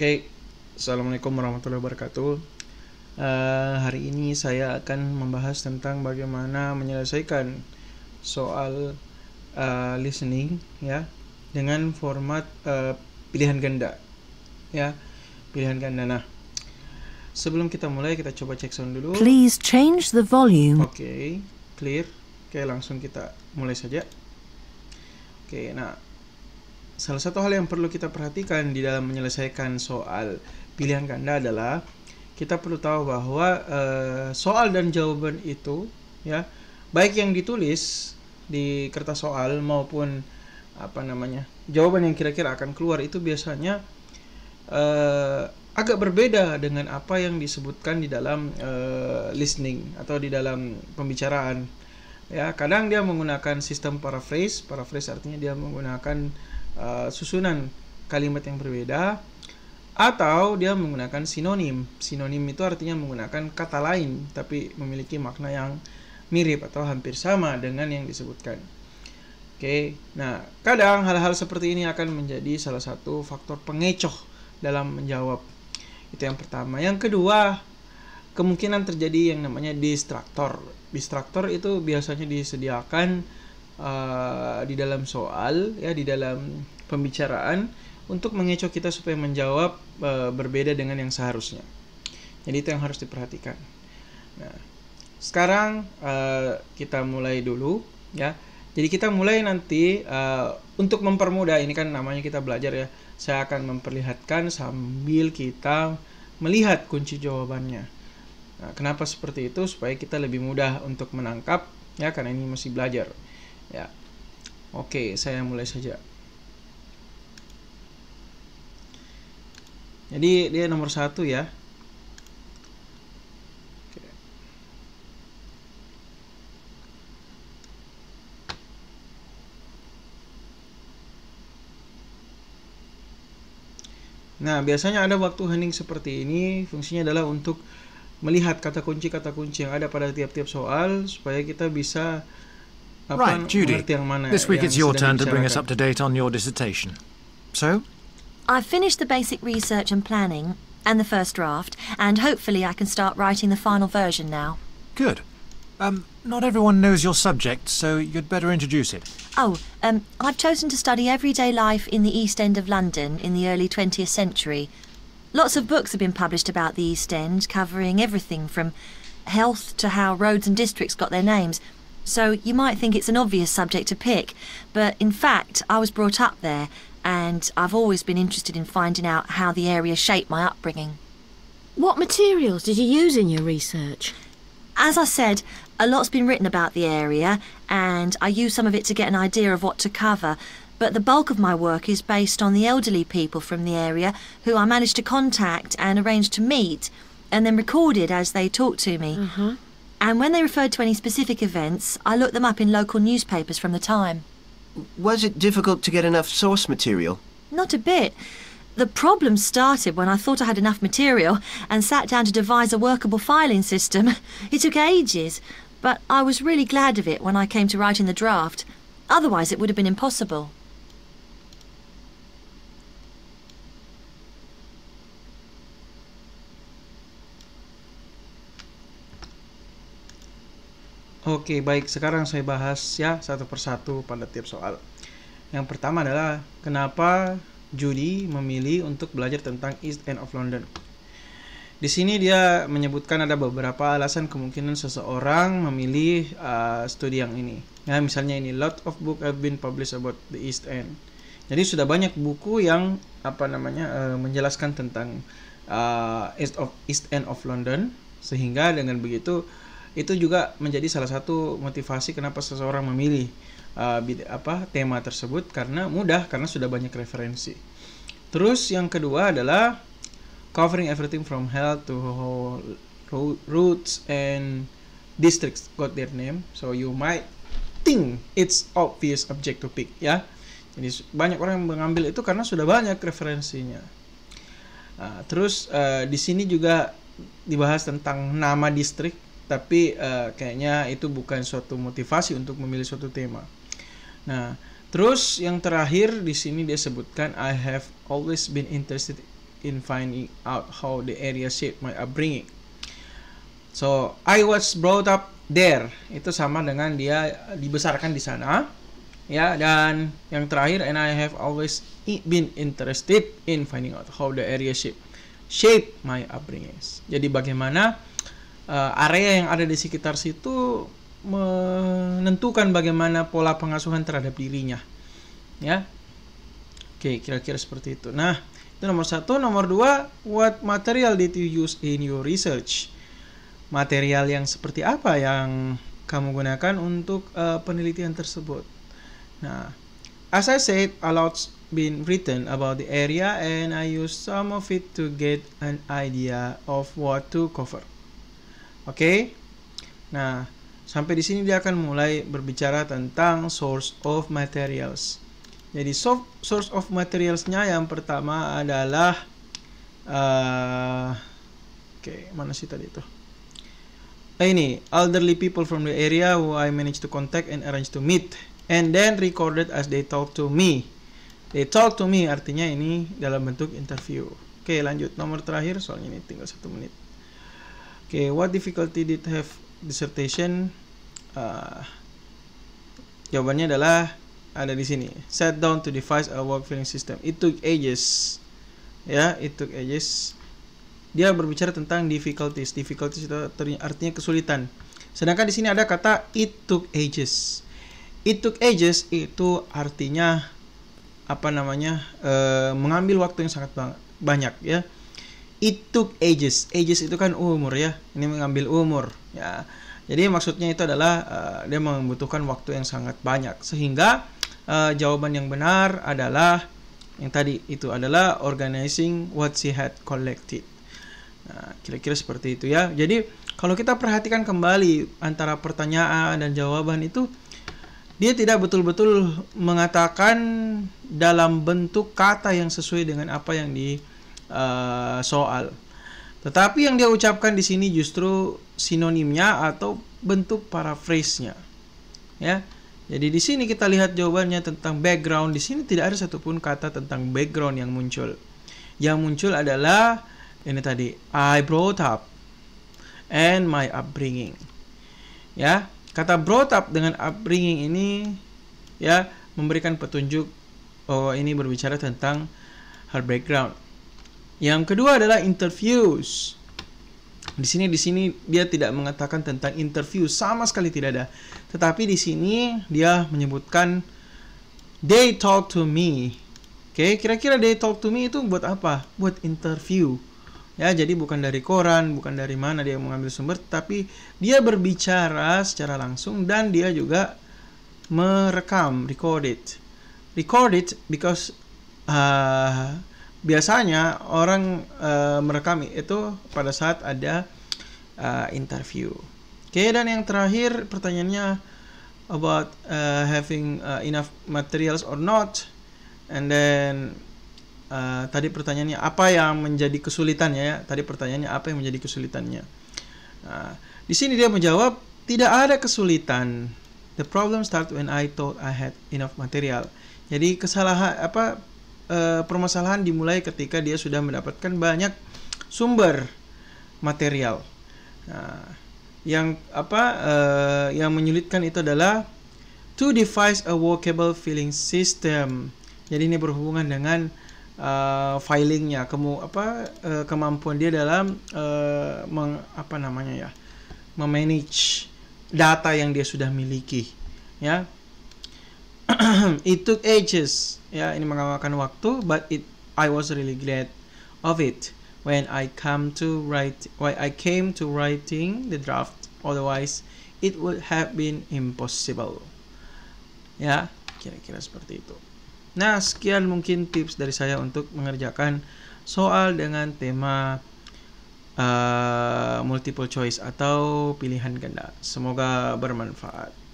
Oke, okay. assalamualaikum warahmatullahi wabarakatuh. Uh, hari ini saya akan membahas tentang bagaimana menyelesaikan soal uh, listening ya dengan format uh, pilihan ganda ya pilihan ganda. Nah, sebelum kita mulai kita coba cek sound dulu. Please change the volume. Oke, okay. clear. Oke, okay, langsung kita mulai saja. Oke, nah salah satu hal yang perlu kita perhatikan di dalam menyelesaikan soal pilihan ganda adalah kita perlu tahu bahwa e, soal dan jawaban itu ya baik yang ditulis di kertas soal maupun apa namanya jawaban yang kira-kira akan keluar itu biasanya e, agak berbeda dengan apa yang disebutkan di dalam e, listening atau di dalam pembicaraan ya kadang dia menggunakan sistem paraphrase paraphrase artinya dia menggunakan Eh, susunan kalimat yang berbeda atau dia menggunakan sinonim. Sinonim itu artinya menggunakan kata lain tapi memiliki makna yang mirip atau hampir sama dengan yang disebutkan. Oke. Nah, kadang hal-hal seperti ini akan menjadi salah satu faktor pengecoh dalam menjawab. Itu yang pertama. Yang kedua, kemungkinan terjadi yang namanya distraktor. Distraktor itu biasanya disediakan uh, di dalam soal ya di dalam pembicaraan untuk mengecoh kita supaya menjawab uh, berbeda dengan yang seharusnya. Jadi itu yang harus diperhatikan. Nah, sekarang uh, kita mulai dulu ya. Jadi kita mulai nanti uh, untuk mempermudah ini kan namanya kita belajar ya. Saya akan memperlihatkan sambil kita melihat kunci jawabannya. Nah, kenapa seperti itu? Supaya kita lebih mudah untuk menangkap ya karena ini masih belajar ya oke saya mulai saja jadi dia nomor satu ya Nah, biasanya ada waktu hening seperti ini, fungsinya adalah untuk melihat kata kunci-kata kunci yang ada pada tiap-tiap soal supaya kita bisa Right, Judy. This week it's your turn to bring us up to date on your dissertation. So? I've finished the basic research and planning, and the first draft, and hopefully I can start writing the final version now. Good. Um, not everyone knows your subject, so you'd better introduce it. Oh, um, I've chosen to study everyday life in the East End of London in the early 20th century. Lots of books have been published about the East End, covering everything from health to how roads and districts got their names so you might think it's an obvious subject to pick, but in fact, I was brought up there, and I've always been interested in finding out how the area shaped my upbringing. What materials did you use in your research? As I said, a lot's been written about the area, and I used some of it to get an idea of what to cover. But the bulk of my work is based on the elderly people from the area who I managed to contact and arrange to meet, and then recorded as they talked to me. Uh -huh. And when they referred to any specific events, I looked them up in local newspapers from the time. Was it difficult to get enough source material? Not a bit. The problem started when I thought I had enough material and sat down to devise a workable filing system. It took ages, but I was really glad of it when I came to writing the draft. Otherwise, it would have been impossible. Oke, baik. Sekarang saya bahas ya satu persatu pada tiap soal. Yang pertama adalah kenapa Judy memilih untuk belajar tentang East End of London. Di sini dia menyebutkan ada beberapa alasan kemungkinan seseorang memilih uh, studi yang ini. Ya, misalnya ini lot of book have been published about the East End. Jadi sudah banyak buku yang apa namanya uh, menjelaskan tentang uh, East of East End of London sehingga dengan begitu itu juga menjadi salah satu motivasi kenapa seseorang memilih uh, apa tema tersebut karena mudah karena sudah banyak referensi. Terus yang kedua adalah covering everything from health to roots and districts got their name. So you might think it's obvious object to pick ya. Jadi banyak orang yang mengambil itu karena sudah banyak referensinya. Uh, terus uh, di sini juga dibahas tentang nama distrik tapi uh, kayaknya itu bukan suatu motivasi untuk memilih suatu tema. Nah, terus yang terakhir di sini dia sebutkan I have always been interested in finding out how the area shaped my upbringing. So, I was brought up there. Itu sama dengan dia dibesarkan di sana. Ya, dan yang terakhir and I have always been interested in finding out how the area shape shape my upbringing. Jadi bagaimana uh, area yang ada di sekitar situ menentukan bagaimana pola pengasuhan terhadap dirinya ya oke kira-kira seperti itu nah itu nomor satu nomor dua what material did you use in your research material yang seperti apa yang kamu gunakan untuk uh, penelitian tersebut nah as I said a lot been written about the area and I used some of it to get an idea of what to cover Oke. Okay? Nah, sampai di sini dia akan mulai berbicara tentang source of materials. Jadi source of materialsnya yang pertama adalah uh, oke okay, mana sih tadi itu? Nah, ini elderly people from the area who I managed to contact and arrange to meet and then recorded as they talk to me. They talk to me artinya ini dalam bentuk interview. Oke okay, lanjut nomor terakhir soalnya ini tinggal satu menit okay what difficulty did have dissertation uh, jawabannya adalah ada di sini set down to devise a work filling system it took ages ya it took ages dia berbicara tentang difficulties difficulties itu artinya kesulitan sedangkan di sini ada kata it took ages it took ages itu artinya apa namanya Uh, mengambil waktu yang sangat banyak ya It took ages. Ages itu kan umur ya. Ini mengambil umur ya. Jadi maksudnya itu adalah uh, dia membutuhkan waktu yang sangat banyak. Sehingga uh, jawaban yang benar adalah yang tadi itu adalah organizing what she had collected. kira nah, kira-kira seperti itu ya. Jadi kalau kita perhatikan kembali antara pertanyaan dan jawaban itu dia tidak betul-betul mengatakan dalam bentuk kata yang sesuai dengan apa yang di uh, soal. Tetapi yang dia ucapkan di sini justru sinonimnya atau bentuk paraphrase-nya. Ya. Jadi di sini kita lihat jawabannya tentang background. Di sini tidak ada satupun kata tentang background yang muncul. Yang muncul adalah ini tadi I brought up and my upbringing. Ya, kata brought up dengan upbringing ini ya memberikan petunjuk oh ini berbicara tentang her background. Yang kedua adalah interviews. Di sini di sini dia tidak mengatakan tentang interview sama sekali tidak ada. Tetapi di sini dia menyebutkan they talk to me. Oke, kira-kira they talk to me itu buat apa? Buat interview. Ya, jadi bukan dari koran, bukan dari mana dia mengambil sumber, tapi dia berbicara secara langsung dan dia juga merekam, recorded. Recorded because uh, biasanya orang uh, merekam itu pada saat ada uh, interview. Oke, okay, dan yang terakhir pertanyaannya about uh, having uh, enough materials or not. And then uh, tadi pertanyaannya apa yang menjadi kesulitannya ya? Tadi pertanyaannya apa yang menjadi kesulitannya? Uh, di sini dia menjawab tidak ada kesulitan. The problem start when I thought I had enough material. Jadi kesalahan apa Eh, permasalahan dimulai ketika dia sudah mendapatkan banyak sumber material. Nah, yang apa e, yang menyulitkan itu adalah to device a workable filing system. Jadi ini berhubungan dengan uh, filingnya, kamu apa uh, kemampuan dia dalam uh, meng, apa namanya ya, memanage data yang dia sudah miliki, ya. it took ages. Ya, ini mengawalkan waktu, but it I was really glad of it when I come to write why I came to writing the draft. Otherwise, it would have been impossible. Ya, kira-kira seperti itu. Nah, sekian mungkin tips dari saya untuk mengerjakan soal dengan tema uh, multiple choice atau pilihan ganda. Semoga bermanfaat.